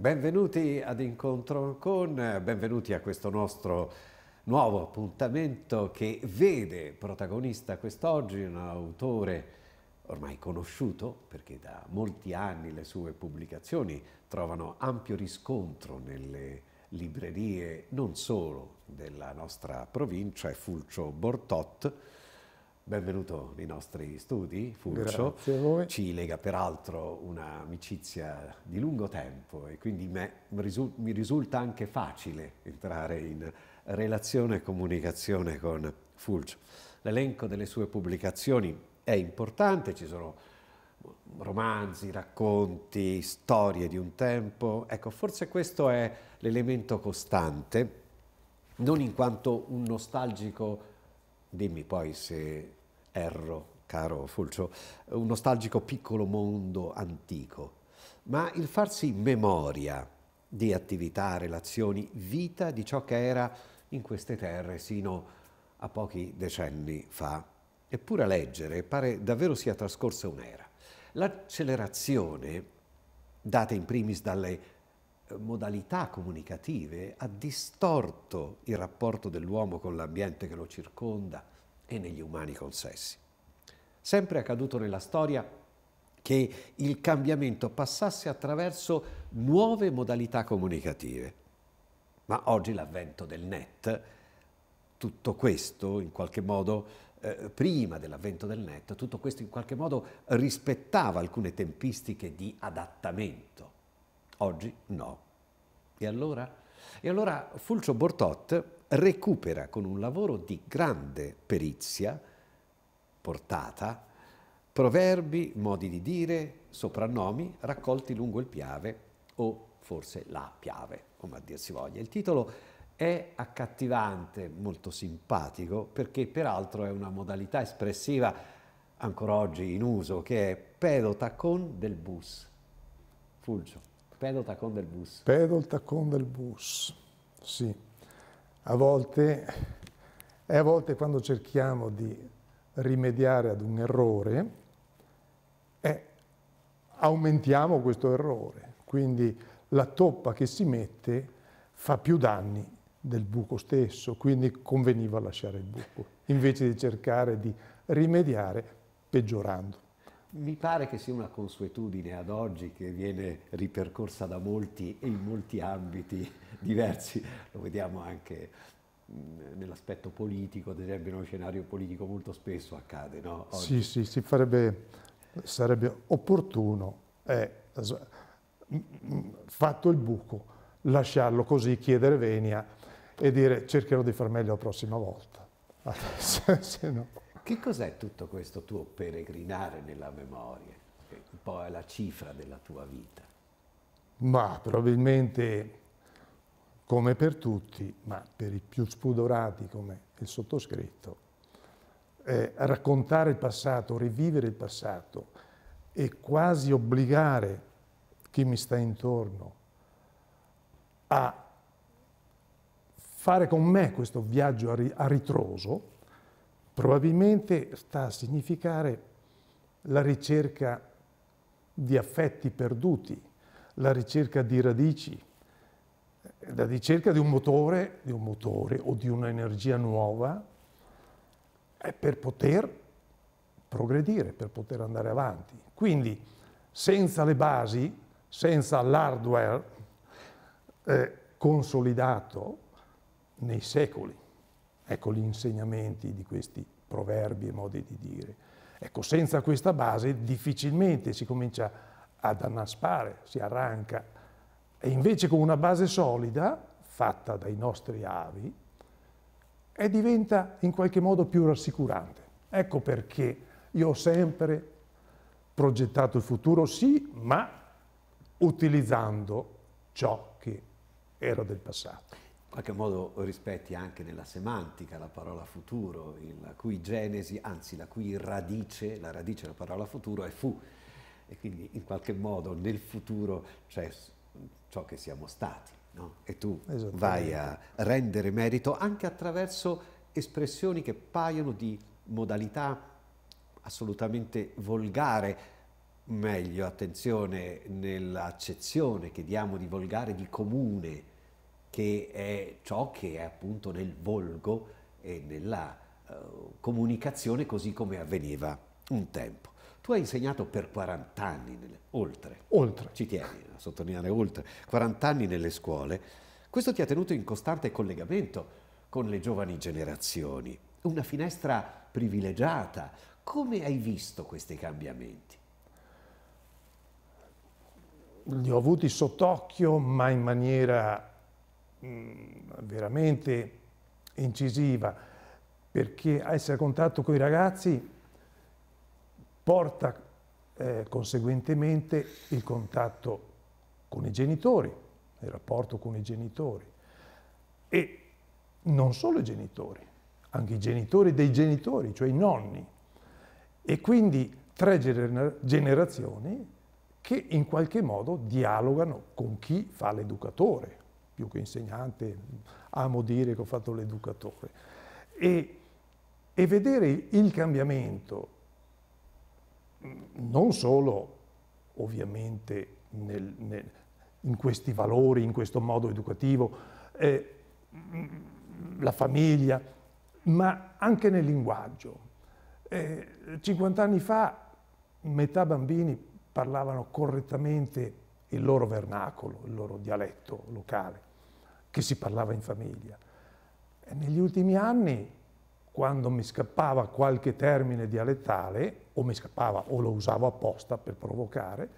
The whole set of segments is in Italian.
Benvenuti ad Incontro con, benvenuti a questo nostro nuovo appuntamento che vede protagonista quest'oggi un autore ormai conosciuto perché da molti anni le sue pubblicazioni trovano ampio riscontro nelle librerie non solo della nostra provincia, è Fulcio Bortot, Benvenuto nei nostri studi, Fulcio. Grazie a voi. Ci lega peraltro un'amicizia di lungo tempo e quindi me, mi risulta anche facile entrare in relazione e comunicazione con Fulcio. L'elenco delle sue pubblicazioni è importante, ci sono romanzi, racconti, storie di un tempo. Ecco, forse questo è l'elemento costante, non in quanto un nostalgico, dimmi poi se erro, caro Fulcio, un nostalgico piccolo mondo antico, ma il farsi memoria di attività, relazioni, vita di ciò che era in queste terre sino a pochi decenni fa. Eppure a leggere pare davvero sia trascorsa un'era. L'accelerazione, data in primis dalle eh, modalità comunicative, ha distorto il rapporto dell'uomo con l'ambiente che lo circonda, e negli umani consessi. Sempre è accaduto nella storia che il cambiamento passasse attraverso nuove modalità comunicative. Ma oggi l'avvento del net, tutto questo in qualche modo eh, prima dell'avvento del net, tutto questo in qualche modo rispettava alcune tempistiche di adattamento. Oggi no. E allora? E allora Fulcio Bortot recupera con un lavoro di grande perizia, portata, proverbi, modi di dire, soprannomi raccolti lungo il Piave o forse la Piave, come a dir si voglia. Il titolo è accattivante, molto simpatico, perché peraltro è una modalità espressiva ancora oggi in uso, che è pedo tacon del bus. Fulcio, pedo tacon del bus. Pedo tacon del bus, sì a volte, e a volte quando cerchiamo di rimediare ad un errore, eh, aumentiamo questo errore. Quindi la toppa che si mette fa più danni del buco stesso, quindi conveniva lasciare il buco, invece di cercare di rimediare peggiorando mi pare che sia una consuetudine ad oggi che viene ripercorsa da molti e in molti ambiti diversi, lo vediamo anche mm, nell'aspetto politico, ad esempio in uno scenario politico molto spesso accade. No? Sì, sì, si farebbe, sarebbe opportuno, eh, fatto il buco, lasciarlo così, chiedere venia e dire cercherò di far meglio la prossima volta. se no... Che cos'è tutto questo tuo peregrinare nella memoria? Che un po' è la cifra della tua vita. Ma probabilmente, come per tutti, ma per i più spudorati come il sottoscritto, eh, raccontare il passato, rivivere il passato e quasi obbligare chi mi sta intorno a fare con me questo viaggio a ritroso, probabilmente sta a significare la ricerca di affetti perduti, la ricerca di radici, la ricerca di un motore, di un motore o di un'energia nuova eh, per poter progredire, per poter andare avanti. Quindi senza le basi, senza l'hardware eh, consolidato nei secoli, Ecco gli insegnamenti di questi proverbi e modi di dire. Ecco, senza questa base difficilmente si comincia ad annaspare, si arranca. E invece con una base solida, fatta dai nostri avi, diventa in qualche modo più rassicurante. Ecco perché io ho sempre progettato il futuro, sì, ma utilizzando ciò che era del passato in qualche modo rispetti anche nella semantica la parola futuro, la cui genesi, anzi la cui radice, la radice della parola futuro è fu. E quindi in qualche modo nel futuro c'è ciò che siamo stati. No? E tu vai a rendere merito anche attraverso espressioni che paiono di modalità assolutamente volgare, meglio attenzione nell'accezione che diamo di volgare, di comune, che è ciò che è appunto nel volgo e nella uh, comunicazione così come avveniva un tempo. Tu hai insegnato per 40 anni, nelle, oltre, oltre, ci tieni a sottolineare oltre, 40 anni nelle scuole. Questo ti ha tenuto in costante collegamento con le giovani generazioni, una finestra privilegiata. Come hai visto questi cambiamenti? Li ho avuti sott'occhio, ma in maniera Mm, veramente incisiva, perché essere a contatto con i ragazzi porta eh, conseguentemente il contatto con i genitori, il rapporto con i genitori e non solo i genitori, anche i genitori dei genitori, cioè i nonni. E quindi tre generazioni che in qualche modo dialogano con chi fa l'educatore più che insegnante, amo dire che ho fatto l'educatore. E, e vedere il cambiamento mm, non solo ovviamente nel, nel, in questi valori, in questo modo educativo, eh, mm, la famiglia, ma anche nel linguaggio. Eh, 50 anni fa metà bambini parlavano correttamente il loro vernacolo, il loro dialetto locale che si parlava in famiglia. E negli ultimi anni, quando mi scappava qualche termine dialettale, o mi scappava o lo usavo apposta per provocare,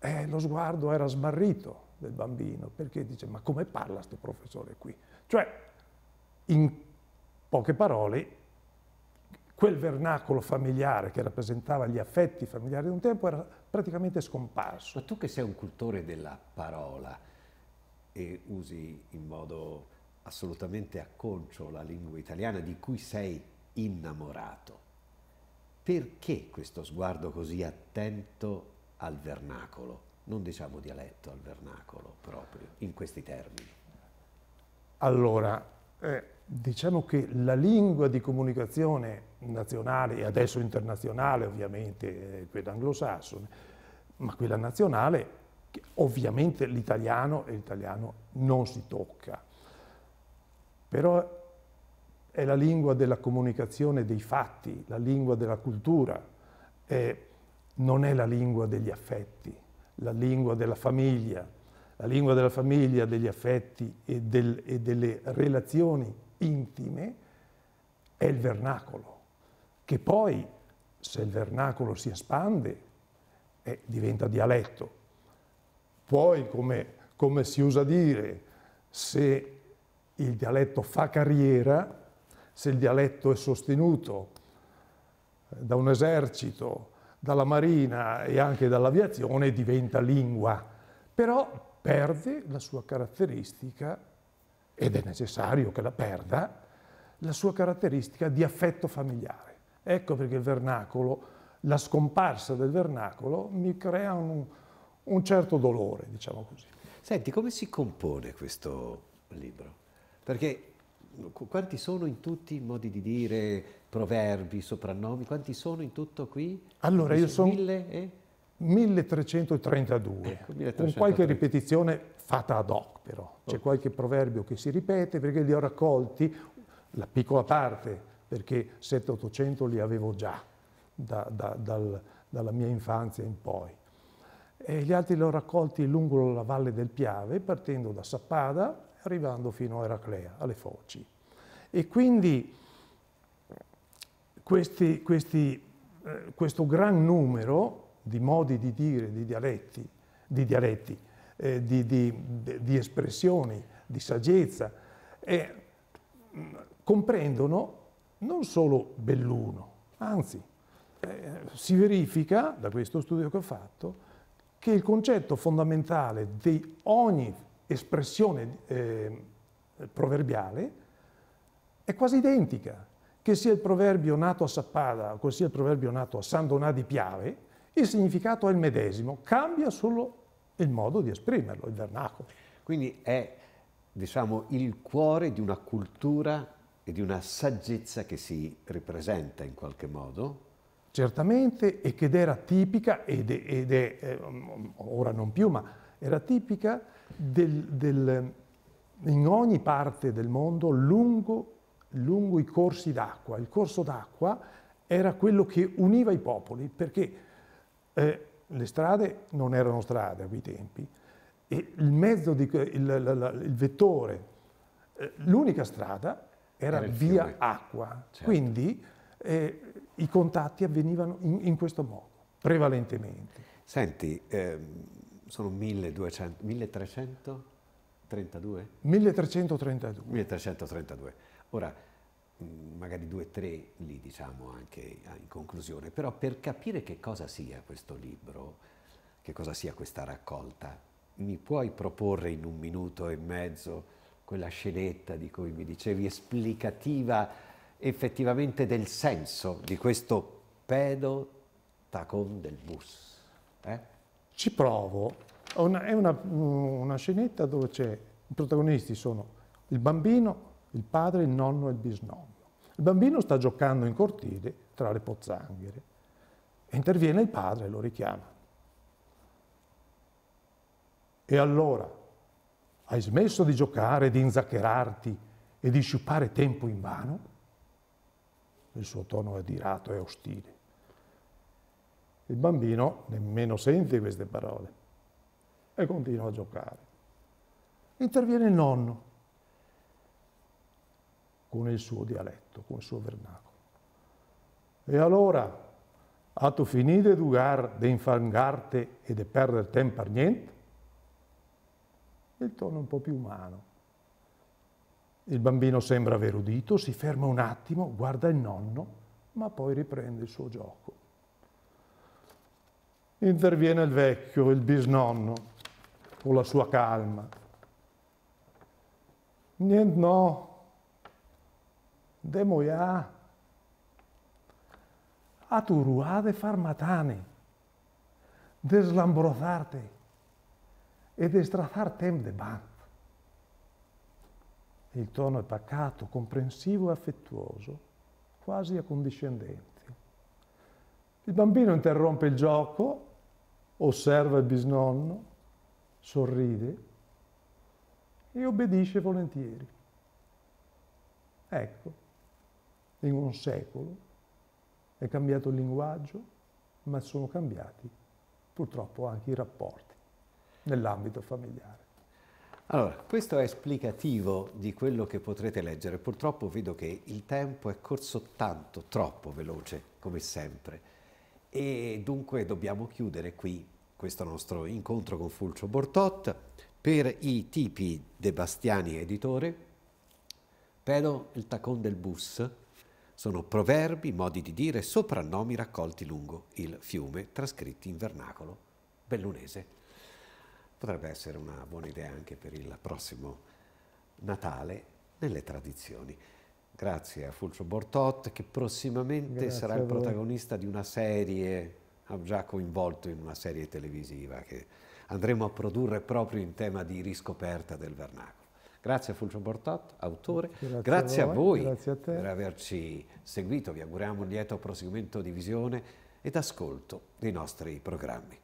eh, lo sguardo era smarrito del bambino, perché dice, ma come parla questo professore qui? Cioè, in poche parole, quel vernacolo familiare che rappresentava gli affetti familiari di un tempo era praticamente scomparso. Ma tu che sei un cultore della parola, e usi in modo assolutamente acconcio la lingua italiana di cui sei innamorato. Perché questo sguardo così attento al vernacolo? Non diciamo dialetto al vernacolo proprio, in questi termini. Allora, eh, diciamo che la lingua di comunicazione nazionale e adesso internazionale, ovviamente eh, quella anglosassone, ma quella nazionale che ovviamente l'italiano e l'italiano non si tocca, però è la lingua della comunicazione dei fatti, la lingua della cultura, eh, non è la lingua degli affetti, la lingua della famiglia, la lingua della famiglia, degli affetti e, del, e delle relazioni intime è il vernacolo, che poi se il vernacolo si espande eh, diventa dialetto, poi, come, come si usa dire, se il dialetto fa carriera, se il dialetto è sostenuto eh, da un esercito, dalla marina e anche dall'aviazione, diventa lingua, però perde la sua caratteristica, ed è necessario che la perda, la sua caratteristica di affetto familiare. Ecco perché il vernacolo, la scomparsa del vernacolo mi crea un, un certo dolore, diciamo così. Senti, come si compone questo libro? Perché quanti sono in tutti i modi di dire, proverbi, soprannomi, quanti sono in tutto qui? Allora, io sono... E... 1332, ecco, 1332, con qualche ripetizione fatta ad hoc però, c'è qualche proverbio che si ripete perché li ho raccolti, la piccola parte, perché 700-800 li avevo già da, da, dal, dalla mia infanzia in poi e gli altri li ho raccolti lungo la valle del Piave, partendo da Sappada, arrivando fino a Eraclea, alle Foci. E quindi questi, questi, eh, questo gran numero di modi di dire, di dialetti, di, dialetti, eh, di, di, di espressioni, di saggezza, eh, comprendono non solo Belluno, anzi eh, si verifica, da questo studio che ho fatto, che il concetto fondamentale di ogni espressione eh, proverbiale è quasi identica, che sia il proverbio nato a Sappada o che sia il proverbio nato a San Donà di Piave, il significato è il medesimo, cambia solo il modo di esprimerlo, il vernacolo. Quindi è diciamo, il cuore di una cultura e di una saggezza che si ripresenta in qualche modo certamente e ed era tipica, ed è, ed è eh, ora non più, ma era tipica del, del, in ogni parte del mondo lungo, lungo i corsi d'acqua. Il corso d'acqua era quello che univa i popoli, perché eh, le strade non erano strade a quei tempi, e il mezzo, di, il, la, la, il vettore, eh, l'unica strada era, era via fiume. acqua. Certo. Quindi eh, i contatti avvenivano in, in, questo modo, prevalentemente. Senti, eh, sono 1200, 1332? 1332. 1332. Ora, mm, magari due o tre li diciamo anche ah, in conclusione, però per capire che cosa sia questo libro, che cosa sia questa raccolta, mi puoi proporre in un minuto e mezzo quella scenetta di cui mi dicevi esplicativa effettivamente del senso di questo pedo tacon del bus. Eh? Ci provo. Una, è una, mm, una scenetta dove c'è, i protagonisti sono il bambino, il padre, il nonno e il bisnonno. Il bambino sta giocando in cortile tra le pozzanghere. Interviene il padre e lo richiama. E allora hai smesso di giocare, di inzaccherarti e di sciupare tempo in vano? il suo tono è dirato e ostile. Il bambino nemmeno sente queste parole e continua a giocare. Interviene il nonno con il suo dialetto, con il suo vernacolo. E allora, ha tu finito di giocare, di infangarte e di perdere tempo per niente? Il tono è un po' più umano, il bambino sembra aver udito, si ferma un attimo, guarda il nonno, ma poi riprende il suo gioco. Interviene il vecchio, il bisnonno, con la sua calma. Niente no, demoia, a tu ruade de slambrozarte e destrazar tem de ban. Il tono è pacato, comprensivo e affettuoso, quasi accondiscendente. Il bambino interrompe il gioco, osserva il bisnonno, sorride e obbedisce volentieri. Ecco, in un secolo è cambiato il linguaggio, ma sono cambiati purtroppo anche i rapporti nell'ambito familiare. Allora, questo è esplicativo di quello che potrete leggere. Purtroppo vedo che il tempo è corso tanto, troppo veloce, come sempre. E dunque dobbiamo chiudere qui questo nostro incontro con Fulcio Bortot per i tipi De Bastiani editore. Pedo il tacon del bus. Sono proverbi, modi di dire, soprannomi raccolti lungo il fiume, trascritti in vernacolo bellunese potrebbe essere una buona idea anche per il prossimo Natale nelle tradizioni. Grazie a Fulcio Bortot che prossimamente Grazie sarà il protagonista di una serie, ha ah, già coinvolto in una serie televisiva che andremo a produrre proprio in tema di riscoperta del vernacolo. Grazie a Fulcio Bortot, autore, grazie, grazie a, voi, a voi grazie a per averci seguito, vi auguriamo un lieto proseguimento di visione ed ascolto dei nostri programmi.